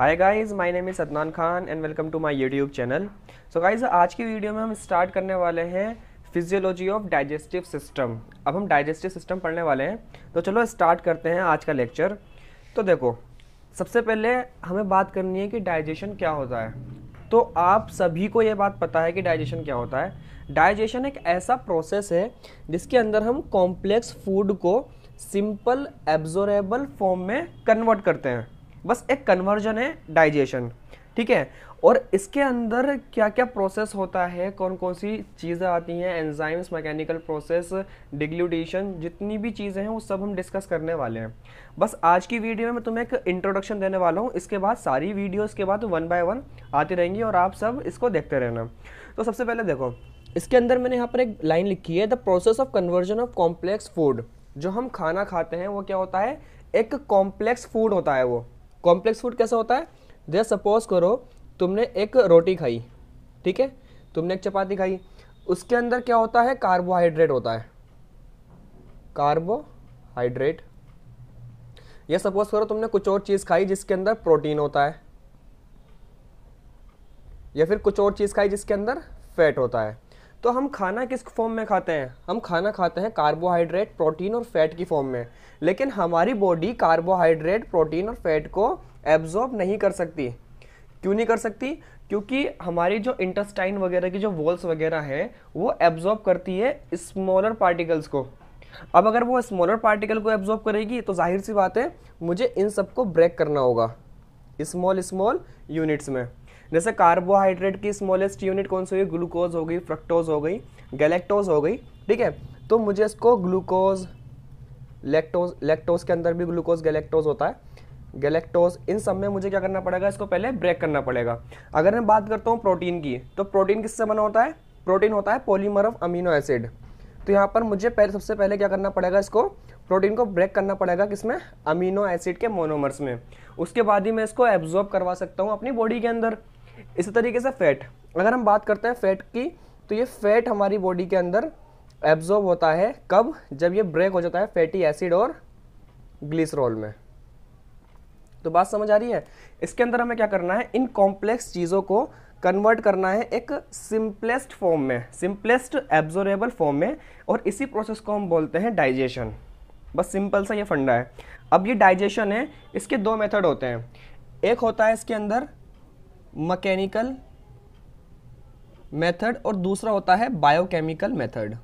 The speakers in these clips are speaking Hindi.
hi guys my name is Adnan Khan and welcome to my YouTube channel so guys आज की वीडियो में हम स्टार्ट करने वाले हैं फिजियोलॉजी ऑफ डाइजेस्टिव सिस्टम अब हम डाइजेस्टिव सिस्टम पढ़ने वाले हैं तो चलो स्टार्ट करते हैं आज का लेक्चर तो देखो सबसे पहले हमें बात करनी है कि डाइजेशन क्या होता है तो आप सभी को ये बात पता है कि डाइजेशन क्या होता है डाइजेशन एक ऐसा प्रोसेस है जिसके अंदर हम कॉम्प्लेक्स फूड को सिंपल एब्जोरेबल फॉर्म में कन्वर्ट करते हैं बस एक कन्वर्जन है डाइजेशन ठीक है और इसके अंदर क्या क्या प्रोसेस होता है कौन कौन सी चीज़ें आती हैं एंजाइम्स मैकेनिकल प्रोसेस डिग्लूडेशन जितनी भी चीज़ें हैं वो सब हम डिस्कस करने वाले हैं बस आज की वीडियो में मैं तुम्हें एक इंट्रोडक्शन देने वाला हूँ इसके बाद सारी वीडियो इसके बाद वन बाय वन आती रहेंगी और आप सब इसको देखते रहना तो सबसे पहले देखो इसके अंदर मैंने यहाँ पर एक लाइन लिखी है the process of conversion of complex food जो हम खाना खाते हैं वो क्या होता है एक कॉम्प्लेक्स फूड होता है वो कॉम्प्लेक्स फूड कैसा होता है जैसे सपोज करो तुमने एक रोटी खाई ठीक है तुमने एक चपाती खाई उसके अंदर क्या होता है कार्बोहाइड्रेट होता है कार्बोहाइड्रेट या सपोज करो तुमने कुछ और चीज़ खाई जिसके अंदर प्रोटीन होता है या फिर कुछ और चीज़ खाई जिसके अंदर फैट होता है तो हम खाना किस फॉर्म में खाते हैं हम खाना खाते हैं कार्बोहाइड्रेट प्रोटीन और फैट की फॉर्म में लेकिन हमारी बॉडी कार्बोहाइड्रेट प्रोटीन और फैट को एब्जॉर्ब नहीं कर सकती क्यों नहीं कर सकती क्योंकि हमारी जो इंटस्टाइन वगैरह की जो वॉल्स वगैरह हैं वो एब्जॉर्ब करती है स्मॉलर पार्टिकल्स को अब अगर वो स्मॉलर पार्टिकल को एब्जॉर्ब करेगी तो जाहिर सी बात है मुझे इन सबको ब्रेक करना होगा स्मॉल स्मॉल यूनिट्स में जैसे कार्बोहाइड्रेट की स्मॉलेस्ट यूनिट कौन सी हुई ग्लूकोज हो गई फ्रक्टोज हो गई गैलेक्टोज हो गई ठीक है तो मुझे इसको ग्लूकोज लेक्टोज लेक्टोज के अंदर भी ग्लूकोज गैलेक्टोज होता है गैलेक्टोज इन सब में मुझे क्या करना पड़ेगा इसको पहले ब्रेक करना पड़ेगा अगर मैं बात करता हूँ प्रोटीन की तो प्रोटीन किससे बना होता है प्रोटीन होता है पॉलीमर ऑफ अमीनो एसिड तो यहाँ पर मुझे पहले सबसे पहले क्या करना पड़ेगा इसको प्रोटीन को ब्रेक करना पड़ेगा किसमें अमीनो एसिड के मोनोमर्स में उसके बाद ही मैं इसको एब्जॉर्ब करवा सकता हूँ अपनी बॉडी के अंदर इसी तरीके से फैट अगर हम बात करते हैं फैट की तो ये फैट हमारी बॉडी के अंदर एब्जॉर्ब होता है कब जब ये ब्रेक हो जाता है फैटी एसिड और ग्लिसरॉल में तो बात समझ आ रही है इसके अंदर हमें क्या करना है इन कॉम्प्लेक्स चीज़ों को कन्वर्ट करना है एक सिंपलेस्ट फॉर्म में सिंपलेस्ट एब्जोरेबल फॉर्म में और इसी प्रोसेस को हम बोलते हैं डाइजेशन बस सिंपल सा ये फंडा है अब ये डाइजेशन है इसके दो मेथड होते हैं एक होता है इसके अंदर मकैनिकल मेथड और दूसरा होता है बायोकेमिकल मेथड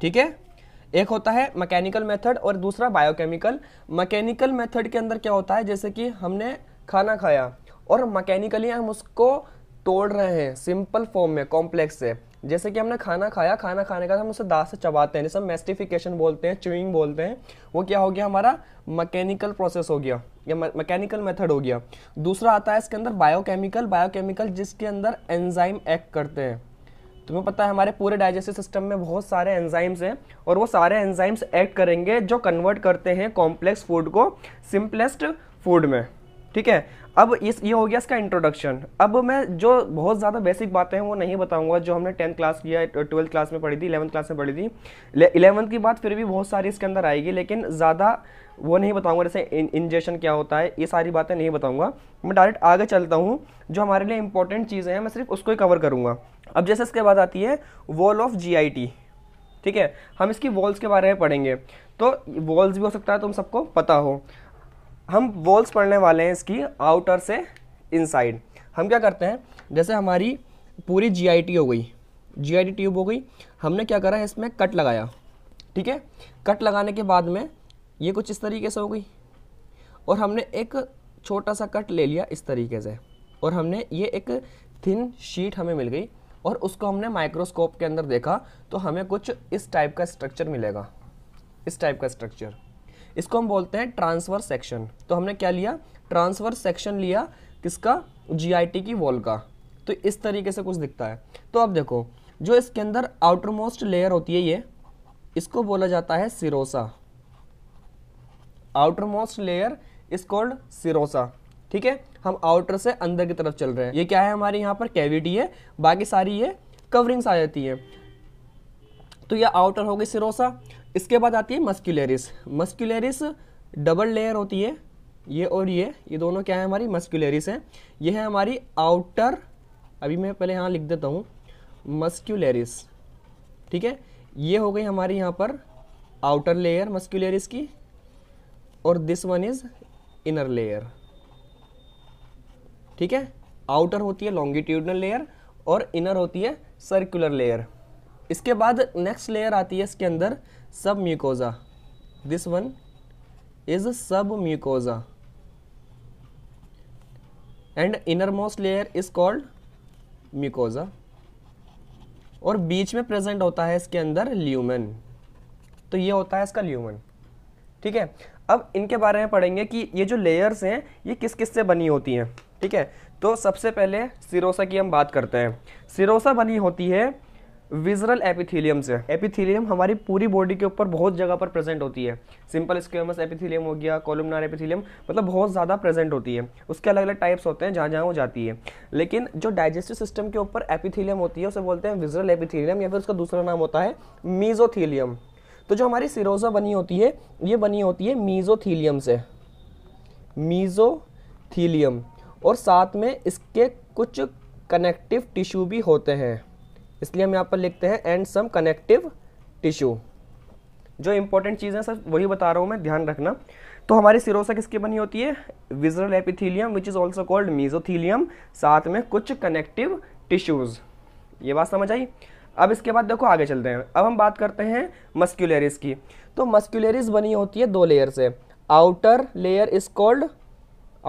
ठीक है एक होता है मैकेनिकल मेथड और दूसरा बायोकेमिकल मैकेनिकल मेथड के अंदर क्या होता है जैसे कि हमने खाना खाया और मैकेनिकली हम उसको तोड़ रहे हैं सिंपल फॉर्म में कॉम्प्लेक्स से जैसे कि हमने खाना खाया खाना खाने का हम उसे दांत से चबाते हैं जैसे मेस्टिफिकेशन बोलते हैं च्यूइंग बोलते हैं वो क्या हो गया हमारा मकैनिकल प्रोसेस हो गया या मैकेनिकल मेथड हो गया दूसरा आता है इसके अंदर बायोकेमिकल बायोकेमिकल जिसके अंदर एंजाइम एक्ट करते हैं तुम्हें पता है हमारे पूरे डाइजेस्टिव सिस्टम में बहुत सारे एंजाइम्स हैं और वो सारे एंजाइम्स एक्ट करेंगे जो कन्वर्ट करते हैं कॉम्प्लेक्स फूड को सिंपलेस्ट फूड में ठीक है अब इस ये हो गया इसका इंट्रोडक्शन अब मैं जो बहुत ज़्यादा बेसिक बातें हैं वो नहीं बताऊंगा जो हमने टेंथ क्लास किया या ट्वेल्थ क्लास में पढ़ी थी इलेवंथ क्लास में पढ़ी थी इलेवंथ की बात फिर भी बहुत सारी इसके अंदर आएगी लेकिन ज़्यादा वो नहीं बताऊंगा जैसे इंजेक्शन क्या होता है ये सारी बातें नहीं बताऊंगा मैं डायरेक्ट आगे चलता हूँ जो हमारे लिए इंपॉर्टेंट चीज़ें हैं मैं सिर्फ उसको ही कवर करूँगा अब जैसे इसके बाद आती है वॉल ऑफ जी ठीक है हम इसकी वॉल्स के बारे में पढ़ेंगे तो वॉल्स भी हो सकता है तुम सबको पता हो हम वॉल्स पढ़ने वाले हैं इसकी आउटर से इनसाइड हम क्या करते हैं जैसे हमारी पूरी टी हो गई टी ट्यूब हो गई हमने क्या करा इसमें कट लगाया ठीक है कट लगाने के बाद में ये कुछ इस तरीके से हो गई और हमने एक छोटा सा कट ले लिया इस तरीके से और हमने ये एक थिन शीट हमें मिल गई और उसको हमने माइक्रोस्कोप के अंदर देखा तो हमें कुछ इस टाइप का स्ट्रक्चर मिलेगा इस टाइप का स्ट्रक्चर इसको हम बोलते हैं ट्रांसवर सेक्शन तो हमने क्या लिया ट्रांसवर सेक्शन लिया किसका जीआईटी की वॉल का तो इस तरीके से कुछ दिखता है तो अब देखो जो इसके अंदर आउटर मोस्ट लेयर होती है ये इसको बोला जाता है serosa outer most layer is called serosa ठीक है हम आउटर से अंदर की तरफ चल रहे हैं ये क्या है हमारे यहाँ पर कैविटी है बाकी सारी ये कवरिंग्स आ जाती है तो ये आउटर हो गई सिरोसा इसके बाद आती है मस्क्यूलेरिस मस्क्यूलेरिस डबल लेयर होती है ये और ये ये दोनों क्या है हमारी मस्क्यूलेरिस है ये है हमारी आउटर अभी मैं पहले यहाँ लिख देता हूँ मस्क्यूलेरिस ठीक है ये हो गई हमारी यहाँ पर आउटर लेयर मस्क्यूलेरिस की और this one is inner layer ठीक है आउटर होती है लॉन्गिट्यूडनल लेयर और इनर होती है सर्कुलर लेयर इसके बाद नेक्स्ट लेयर आती है इसके अंदर submucosa this one is submucosa and inner most layer is called mucosa और बीच में प्रेजेंट होता है इसके अंदर ल्यूमन तो ये होता है इसका ल्यूमन ठीक है अब इनके बारे में पढ़ेंगे कि ये जो लेयर्स हैं ये किस किस से बनी होती हैं ठीक है तो सबसे पहले सिरोसा की हम बात करते हैं सिरोसा बनी होती है विजरल एपिथीलियम से एपिथीलियम हमारी पूरी बॉडी के ऊपर बहुत जगह पर प्रेजेंट होती है सिंपल स्क्वेमस एपिथीलियम हो गया कॉलमनार एपिथीलियम मतलब बहुत ज़्यादा प्रेजेंट होती है उसके अलग अलग टाइप्स होते हैं जहाँ जहाँ वो जाती है लेकिन जो डाइजेस्टिव सिस्टम के ऊपर एपिथीलियम होती है उसे बोलते हैं विजरल एपिथीलियम या फिर उसका दूसरा नाम होता है मीजोथीलियम तो जो हमारी सिरोजा बनी होती है ये बनी होती है मीज़ोथीलियम से मीज़ोथीलियम और साथ में इसके कुछ कनेक्टिव टिश्यू भी होते हैं इसलिए हम यहाँ पर लिखते हैं एंड सम कनेक्टिव टिश्यू जो इंपॉर्टेंट चीज़ें सर वही बता रहा हूँ मैं ध्यान रखना तो हमारी सिरोसा किसकी बनी होती है visceral epithelium which is also called mesothelium साथ में कुछ कनेक्टिव टिश्यूज़ ये बात समझ आई अब इसके बाद देखो आगे चलते हैं अब हम बात करते हैं मस्क्यूलेरिस की तो मस्क्यूलेरिस बनी होती है दो लेयर से outer layer is called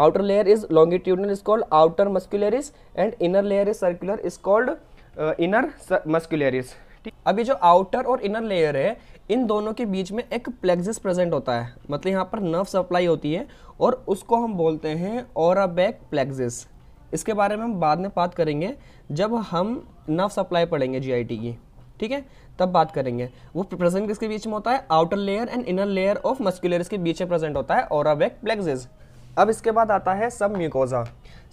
outer layer is longitudinal is called outer muscularis and inner layer is circular is called inner muscularis अभी जो आउटर और इनर लेयर है इन दोनों के बीच में एक प्लेक्सिस प्रेजेंट होता है मतलब यहाँ पर नर्व सप्लाई होती है और उसको हम बोलते हैं और बैक प्लेक्सिस इसके बारे में हम बाद में बात करेंगे जब हम नव सप्लाई पढ़ेंगे जीआईटी की ठीक है तब बात करेंगे वो प्रेजेंट किसके बीच में होता है outer layer and inner layer of muscular के बीच में प्रेजेंट होता है और प्लेक्सिस अब इसके बाद आता है सब म्यूकोजा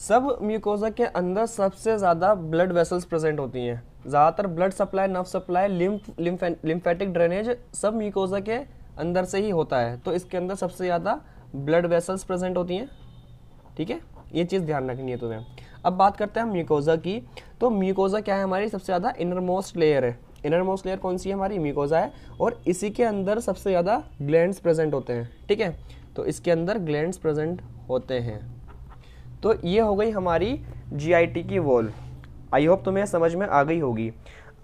सब म्यूकोजा के अंदर सबसे ज़्यादा ब्लड वेसल्स प्रेजेंट होती हैं ज़्यादातर blood supply nerve supply lymph lymph lymphatic drainage submucosa के अंदर से ही होता है तो इसके अंदर सबसे ज़्यादा ब्लड वेसल्स प्रेजेंट होती हैं ठीक है ये चीज़ ध्यान रखनी है तुम्हें अब बात करते हैं म्यूकोज़ा की तो म्यूकोज़ा क्या है हमारी सबसे ज़्यादा इनर मोस्ट लेयर है इनर मोस्ट लेयर कौन सी है हमारी म्यूकोज़ा है और इसी के अंदर सबसे ज़्यादा ग्लैंड प्रेजेंट होते हैं ठीक है तो इसके अंदर ग्लैंड प्रेजेंट होते हैं तो ये हो गई हमारी जी की वॉल आई होप तुम्हें समझ में आ गई होगी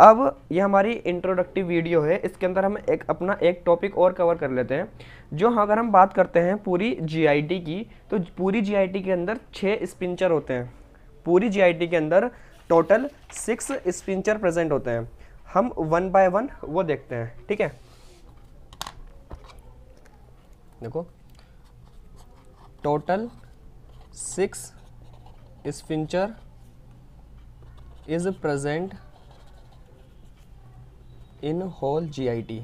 अब ये हमारी इंट्रोडक्टिव वीडियो है इसके अंदर हम एक अपना एक टॉपिक और कवर कर लेते हैं जो हाँ, अगर हम बात करते हैं पूरी जी की तो पूरी जी के अंदर छः स्पिंचर होते हैं पूरी जी के अंदर टोटल सिक्स स्पिंचर प्रेजेंट होते हैं हम वन बाय वन वो देखते हैं ठीक है देखो total six sphincter is present in whole GIT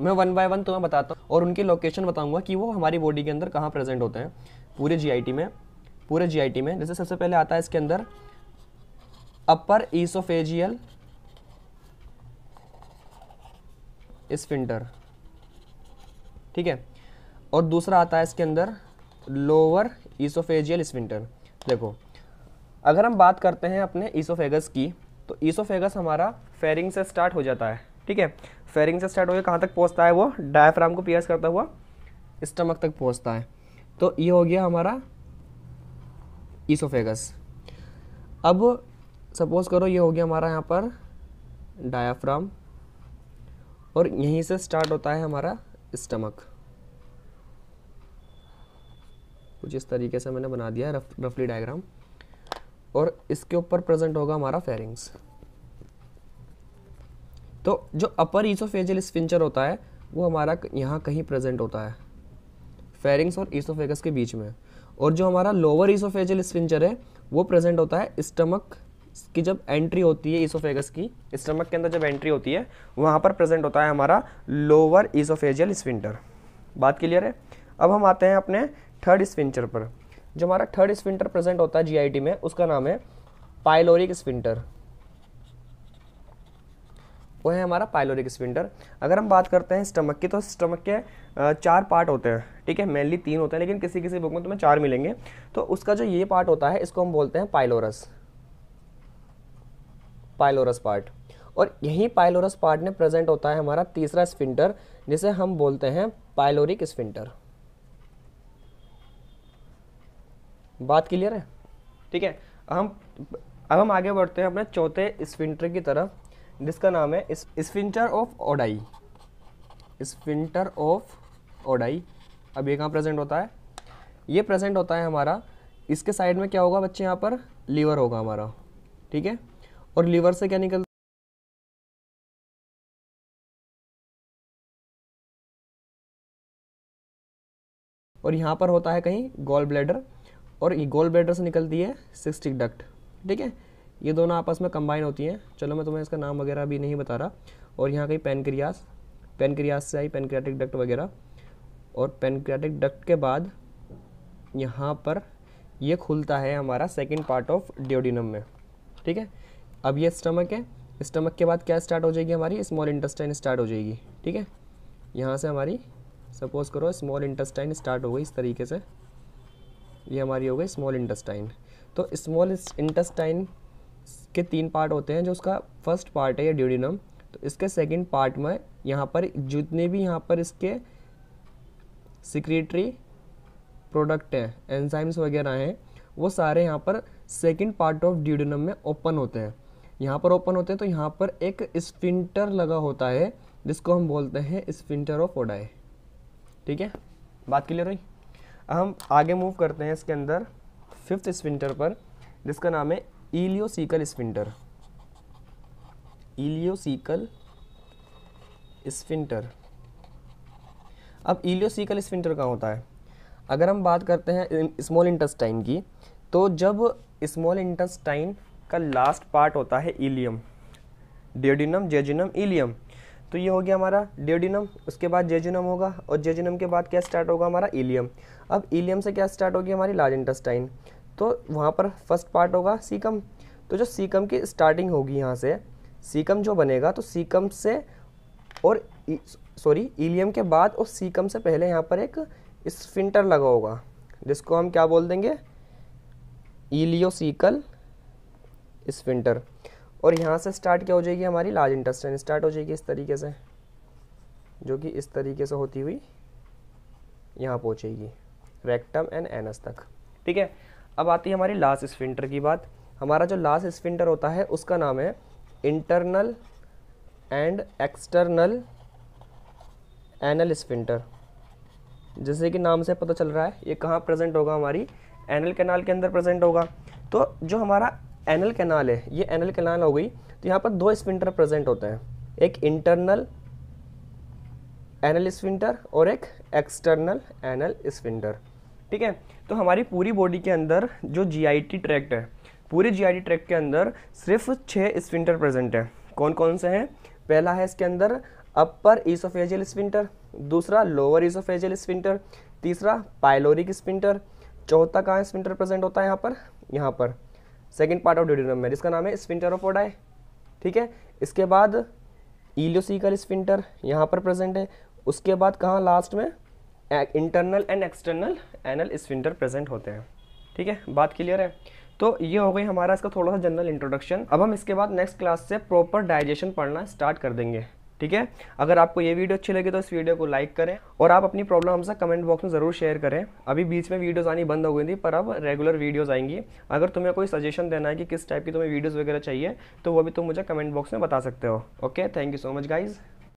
मैं वन बाय वन तुम्हें बताता हूँ और उनकी लोकेशन बताऊंगा कि वो हमारी बॉडी के अंदर कहाँ प्रेजेंट होते हैं पूरे जीआईटी में पूरे जीआईटी में जैसे सबसे पहले आता है इसके अंदर अपर ईसोफेजियल स्फिंटर ठीक है और दूसरा आता है इसके अंदर लोअर ईसोफेजियल स्फिंटर देखो अगर हम बात करते हैं अपने ईसोफेगस की तो ईसोफेगस हमारा फेरिंग से स्टार्ट हो जाता है ठीक है फेरिंग से स्टार्ट हो गया कहाँ तक पहुँचता है वो डायफ्राम को पियर्स करता हुआ स्टमक तक पहुँचता है तो ये हो गया हमारा ईसोफेगस अब सपोज़ करो ये हो गया हमारा यहाँ पर डायाफ्राम और यहीं से स्टार्ट होता है हमारा स्टमक कुछ इस तरीके से मैंने बना दिया है रफ रफली डायग्राम और इसके ऊपर प्रेजेंट होगा हमारा फेरिंग्स तो जो अपर ईसोफेजल स्पिंचर होता है वो हमारा यहाँ कहीं प्रेजेंट होता है फेरिंग्स और ईसोफेगस के बीच में और जो हमारा लोअर ईसोफेजल स्पिंचर है वो प्रेजेंट होता है स्टमक की जब एंट्री होती है ईसोफेगस की स्टमक के अंदर जब एंट्री होती है वहाँ पर प्रेजेंट होता है हमारा लोअर ईसोफेजियल स्पिंटर बात क्लियर है अब हम आते हैं अपने थर्ड स्पिंचर पर जो हमारा थर्ड स्पिंटर प्रेजेंट होता है जीआईटी में उसका नाम है पाइलोरिक स्पिंटर वो है हमारा पाइलोरिक स्पिंटर अगर हम बात करते हैं स्टमक की तो स्टमक के चार पार्ट होते हैं ठीक है मेनली तीन होते हैं लेकिन किसी किसी बुक में तुम्हें चार मिलेंगे तो उसका जो ये पार्ट होता है इसको हम बोलते हैं पाइलोरस पाइलोरस पार्ट और यही पाइलोरस पार्ट में प्रेजेंट होता है हमारा तीसरा स्पिंटर जिसे हम बोलते हैं पाइलोरिक स्पिंटर बात क्लियर है ठीक है हम अब हम आगे बढ़ते हैं अपने चौथे स्पिंटर की तरफ जिसका नाम है sphincter of Oddi sphincter of Oddi अब ये कहाँ प्रेजेंट होता है ये प्रेजेंट होता है हमारा इसके साइड में क्या होगा बच्चे यहाँ पर लीवर होगा हमारा ठीक है और लीवर से क्या निकल और यहाँ पर होता है कहीं गॉल ब्लेडर और ये गोल ब्लेडर से निकलती है सिक्सटिक डक्ट ठीक है ये दोनों आपस में कंबाइन होती हैं चलो मैं तुम्हें इसका नाम वगैरह अभी नहीं बता रहा और यहाँ कहीं पेनक्रियास पेनक्रियास से आई पेनक्रियाटिक डक्ट वगैरह और पेनक्रियाटिक डक्ट के बाद यहाँ पर ये खुलता है हमारा सेकेंड पार्ट ऑफ डिओडिनम में ठीक है अब ये स्टमक है स्टमक के बाद क्या स्टार्ट हो जाएगी हमारी स्मॉल इंटस्टाइन स्टार्ट हो जाएगी ठीक है यहाँ से हमारी सपोज करो स्मॉल इंटस्टाइन स्टार्ट हो गई इस तरीके से ये हमारी हो गई स्मॉल इंटस्टाइन तो स्मॉल इंटस्टाइन के तीन पार्ट होते हैं जो उसका फर्स्ट पार्ट है ये ड्यूडिनम तो इसके सेकंड पार्ट में यहाँ पर जितने भी यहाँ पर इसके सिक्रेटरी प्रोडक्ट हैं एंजाइम्स वगैरह हैं वो सारे यहाँ पर सेकंड पार्ट ऑफ ड्यूडिनम में ओपन होते हैं यहाँ पर ओपन होते हैं तो यहाँ पर एक स्पिंटर लगा होता है जिसको हम बोलते हैं स्पिंटर ऑफ ओडाई ठीक है बात क्लियर हुई हम आगे मूव करते हैं इसके अंदर फिफ्थ स्पिंटर पर जिसका नाम है ईलियोसिकल स्पिंटर ईलियोसिकल स्पिंटर अब ईलियोसिकल स्पिंटर कहाँ होता है अगर हम बात करते हैं स्मॉल इंटस्टाइन की तो जब स्मॉल इंटस्टाइन का लास्ट पार्ट होता है इलियम ड्योडिनम जेजिनम इलियम तो ये हो गया हमारा डेडिनम उसके बाद जेजुनम होगा और जेजुनम के बाद क्या स्टार्ट होगा हमारा इलियम अब इलियम से क्या स्टार्ट होगी हमारी लार्ज इंटेस्टाइन तो वहाँ पर फर्स्ट पार्ट होगा सीकम तो जो सीकम की स्टार्टिंग होगी यहाँ से सीकम जो बनेगा तो सीकम से और सॉरी इलियम के बाद और सीकम से पहले यहाँ पर एक स्फिंटर लगा होगा जिसको हम क्या बोल देंगे इलियोसिकल स्फिंटर और यहाँ से स्टार्ट क्या हो जाएगी हमारी लार्ज इंटस्टाइन स्टार्ट हो जाएगी इस तरीके से जो कि इस तरीके से होती हुई यहाँ पहुँचेगी रेक्टम एंड एनस तक ठीक है अब आती है हमारी लास्ट स्फिंटर की बात हमारा जो लास्ट स्फिंटर होता है उसका नाम है internal and external anal sphincter जैसे कि नाम से पता चल रहा है ये कहाँ प्रेजेंट होगा हमारी एनल कैनाल के अंदर प्रेजेंट होगा तो जो हमारा एनल कैनाल है ये एनल कैनाल हो गई तो यहाँ पर दो स्पिंटर प्रेजेंट होते हैं एक इंटरनल एनल स्पिंटर और एक एक्सटर्नल एनल स्पिंटर ठीक है तो हमारी पूरी बॉडी के अंदर जो जीआईटी ट्रैक्ट है पूरे जीआईटी ट्रैक्ट के अंदर सिर्फ छः स्पिंटर प्रेजेंट है कौन कौन से हैं पहला है इसके अंदर अपर ईसोफेजियल स्पिंटर दूसरा लोअर ईसोफेजियल स्पिंटर तीसरा पाइलोरिक स्पिंटर चौथा कहाँ स्पिंटर प्रेजेंट होता है यहाँ पर यहाँ पर सेकेंड पार्ट ऑफ ड्यूडिनम में जिसका नाम है स्पिंटरोपोडाई ठीक है इसके बाद ईलियोसिकल स्पिंटर यहाँ पर प्रेजेंट है उसके बाद कहाँ लास्ट में internal and external anal sphincter present होते हैं ठीक है बात क्लियर है तो ये हो गई हमारा इसका थोड़ा सा जनरल इंट्रोडक्शन अब हम इसके बाद नेक्स्ट क्लास से प्रॉपर डाइजेशन पढ़ना स्टार्ट कर देंगे ठीक है अगर आपको ये वीडियो अच्छी लगी तो इस वीडियो को लाइक करें और आप अपनी प्रॉब्लम हमसे कमेंट बॉक्स में ज़रूर शेयर करें अभी बीच में वीडियोस आनी बंद हो गई थी पर अब रेगुलर वीडियोस आएंगी अगर तुम्हें कोई सजेशन देना है कि किस टाइप की तुम्हें वीडियोस वगैरह चाहिए तो वो भी तुम मुझे कमेंट बॉक्स में बता सकते हो okay thank you so much guys